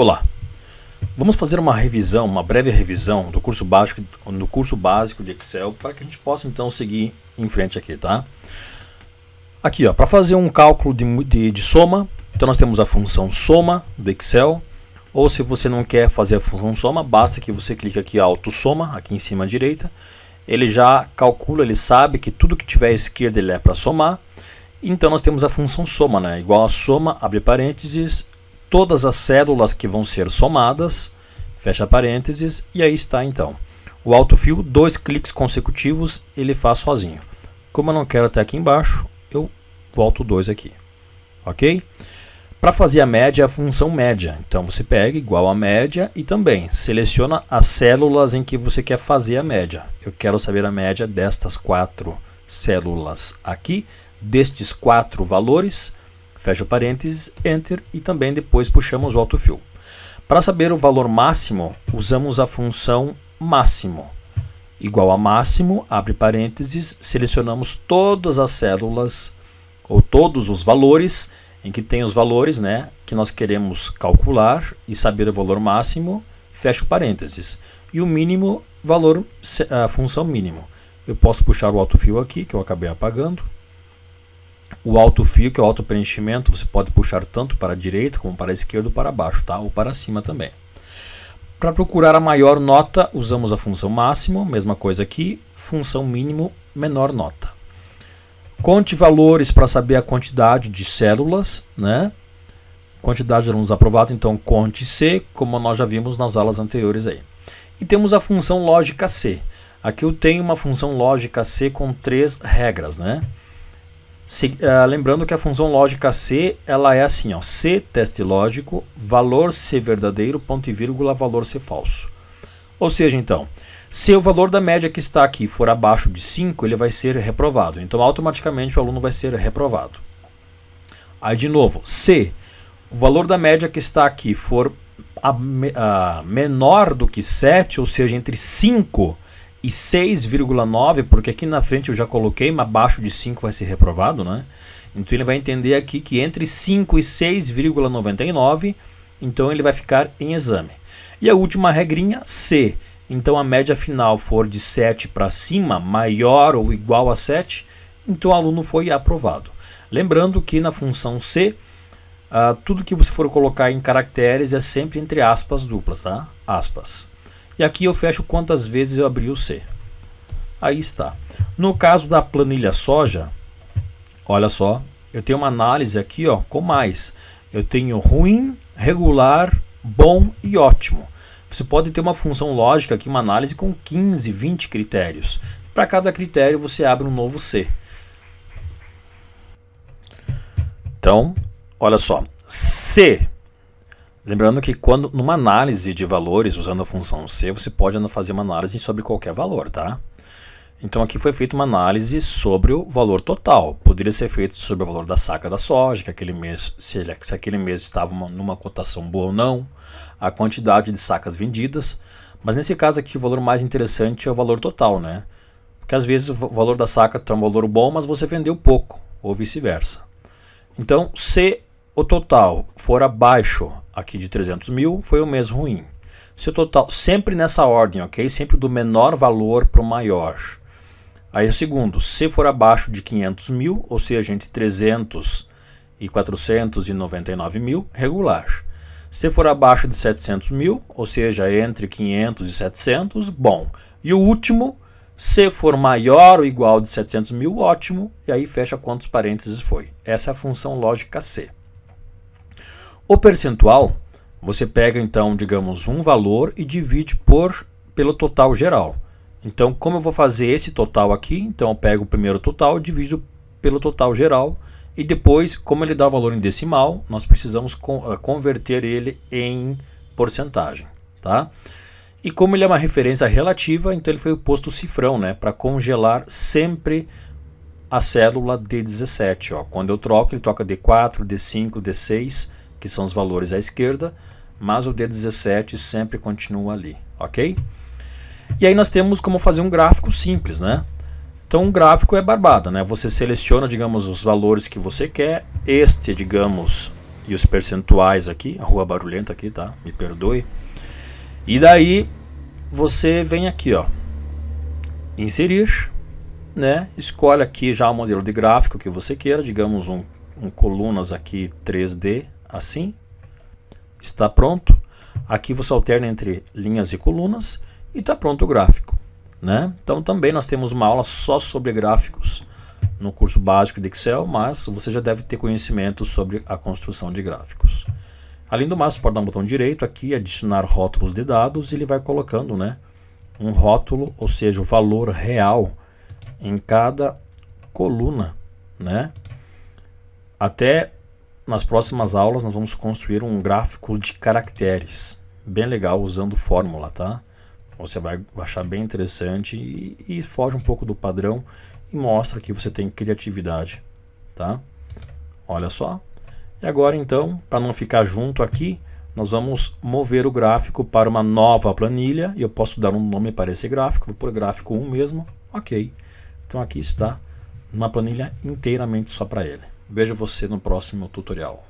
Olá. Vamos fazer uma revisão, uma breve revisão do curso básico, do curso básico de Excel para que a gente possa então seguir em frente aqui, tá? Aqui, ó, para fazer um cálculo de, de, de soma, então nós temos a função soma do Excel, ou se você não quer fazer a função soma, basta que você clique aqui auto soma, aqui em cima à direita, ele já calcula, ele sabe que tudo que tiver à esquerda ele é para somar, então nós temos a função soma, né? igual a soma, abre parênteses, todas as células que vão ser somadas, fecha parênteses, e aí está então. O autofill, dois cliques consecutivos, ele faz sozinho. Como eu não quero até aqui embaixo, eu volto dois aqui, ok? Para fazer a média, é a função média. Então você pega igual a média e também seleciona as células em que você quer fazer a média. Eu quero saber a média destas quatro células aqui, destes quatro valores, fecha parênteses, enter e também depois puxamos o autofill. Para saber o valor máximo, usamos a função máximo. Igual a máximo, abre parênteses, selecionamos todas as células ou todos os valores em que tem os valores né, que nós queremos calcular e saber o valor máximo, fecha parênteses. E o mínimo, valor, a função mínimo. Eu posso puxar o autofill aqui, que eu acabei apagando. O alto fio, que é o auto preenchimento, você pode puxar tanto para a direita como para a esquerda ou para baixo, tá? Ou para cima também. Para procurar a maior nota, usamos a função máximo, mesma coisa aqui, função mínimo, menor nota. Conte valores para saber a quantidade de células, né? Quantidade de alunos aprovado, então conte C, como nós já vimos nas aulas anteriores aí. E temos a função lógica C. Aqui eu tenho uma função lógica C com três regras, né? Se, eh, lembrando que a função lógica C ela é assim, ó, C teste lógico, valor C verdadeiro, ponto e vírgula, valor C falso. Ou seja, então, se o valor da média que está aqui for abaixo de 5, ele vai ser reprovado. Então, automaticamente o aluno vai ser reprovado. Aí, de novo, se o valor da média que está aqui for a, a, menor do que 7, ou seja, entre 5 e e 6,9, porque aqui na frente eu já coloquei, mas abaixo de 5 vai ser reprovado, né? Então ele vai entender aqui que entre 5 e 6,99, então ele vai ficar em exame. E a última regrinha, C. Então a média final for de 7 para cima, maior ou igual a 7, então o aluno foi aprovado. Lembrando que na função C, uh, tudo que você for colocar em caracteres é sempre entre aspas duplas, tá? Aspas. E aqui eu fecho quantas vezes eu abri o C. Aí está. No caso da planilha soja, olha só, eu tenho uma análise aqui ó, com mais. Eu tenho ruim, regular, bom e ótimo. Você pode ter uma função lógica aqui, uma análise com 15, 20 critérios. Para cada critério você abre um novo C. Então, olha só. C Lembrando que quando numa análise de valores usando a função C, você pode fazer uma análise sobre qualquer valor, tá? Então aqui foi feita uma análise sobre o valor total. Poderia ser feito sobre o valor da saca da soja, que aquele mês, se, ele, se aquele mês estava uma, numa cotação boa ou não, a quantidade de sacas vendidas. Mas nesse caso aqui o valor mais interessante é o valor total, né? Porque às vezes o valor da saca tem um valor bom, mas você vendeu pouco, ou vice-versa. Então C o total for abaixo aqui de 300 mil, foi um mês ruim. Se o total, sempre nessa ordem, ok? Sempre do menor valor para o maior. Aí o segundo, se for abaixo de 500 mil, ou seja, entre 300 e 499 mil, regular. Se for abaixo de 700 mil, ou seja, entre 500 e 700, bom. E o último, se for maior ou igual de 700 mil, ótimo. E aí fecha quantos parênteses foi. Essa é a função lógica C. O percentual, você pega então, digamos, um valor e divide por pelo total geral. Então, como eu vou fazer esse total aqui? Então, eu pego o primeiro total, divido pelo total geral e depois, como ele dá valor em decimal, nós precisamos eh, converter ele em porcentagem, tá? E como ele é uma referência relativa, então ele foi o posto cifrão, né, para congelar sempre a célula D17, ó. Quando eu troco, ele troca D4, D5, D6 que são os valores à esquerda, mas o D17 sempre continua ali, ok? E aí nós temos como fazer um gráfico simples, né? Então um gráfico é barbada, né? Você seleciona, digamos, os valores que você quer, este, digamos, e os percentuais aqui, a rua barulhenta aqui, tá? Me perdoe. E daí você vem aqui, ó, inserir, né? Escolhe aqui já o modelo de gráfico que você queira, digamos um, um colunas aqui 3D, assim. Está pronto. Aqui você alterna entre linhas e colunas e está pronto o gráfico. Né? Então também nós temos uma aula só sobre gráficos no curso básico de Excel, mas você já deve ter conhecimento sobre a construção de gráficos. Além do mais, você pode dar um botão direito aqui, adicionar rótulos de dados e ele vai colocando né, um rótulo, ou seja, o valor real em cada coluna. Né? Até nas próximas aulas nós vamos construir um gráfico de caracteres, bem legal usando fórmula, tá? Você vai achar bem interessante e, e foge um pouco do padrão e mostra que você tem criatividade, tá? Olha só. E agora então, para não ficar junto aqui, nós vamos mover o gráfico para uma nova planilha e eu posso dar um nome para esse gráfico, vou pôr gráfico 1 mesmo, ok. Então aqui está uma planilha inteiramente só para ele. Vejo você no próximo tutorial.